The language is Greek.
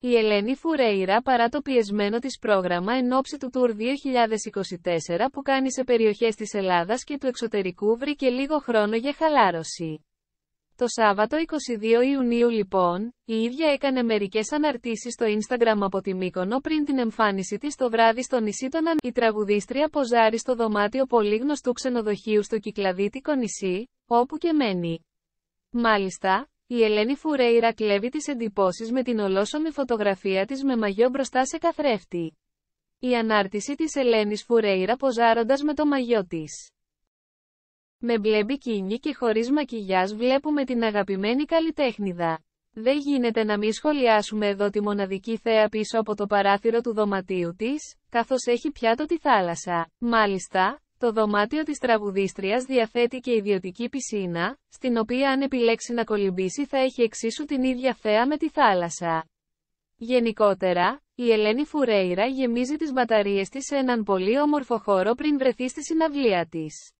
Η Ελένη Φουρέιρα παρά το πιεσμένο της πρόγραμμα εν ώψη του Tour 2024 που κάνει σε περιοχές της Ελλάδας και του εξωτερικού βρήκε λίγο χρόνο για χαλάρωση. Το Σάββατο 22 Ιουνίου λοιπόν, η ίδια έκανε μερικές αναρτήσεις στο Instagram από τη Μύκονο πριν την εμφάνιση της το βράδυ στο νησί των Αν. Η τραγουδίστρια ποζάρει στο δωμάτιο πολύ γνωστού ξενοδοχείου στο κυκλαδίτικο νησί, όπου και μένει. Μάλιστα, η Ελένη Φουρέιρα κλέβει τις εντυπώσεις με την ολόσωμη φωτογραφία της με μαγιό μπροστά σε καθρέφτη. Η ανάρτηση της Ελένης Φουρέιρα ποζάροντας με το μαγιό της. Με μπλε μπικίνι και χωρίς μακιγιάς βλέπουμε την αγαπημένη καλλιτέχνηδα. Δεν γίνεται να μην σχολιάσουμε εδώ τη μοναδική θέα πίσω από το παράθυρο του δωματίου της, καθώς έχει πιάτο τη θάλασσα. Μάλιστα, το δωμάτιο της τραγουδίστριας διαθέτει και ιδιωτική πισίνα, στην οποία αν επιλέξει να κολυμπήσει θα έχει εξίσου την ίδια θέα με τη θάλασσα. Γενικότερα, η Ελένη Φουρέιρα γεμίζει τις μπαταρίες της σε έναν πολύ όμορφο χώρο πριν βρεθεί στη συναυλία της.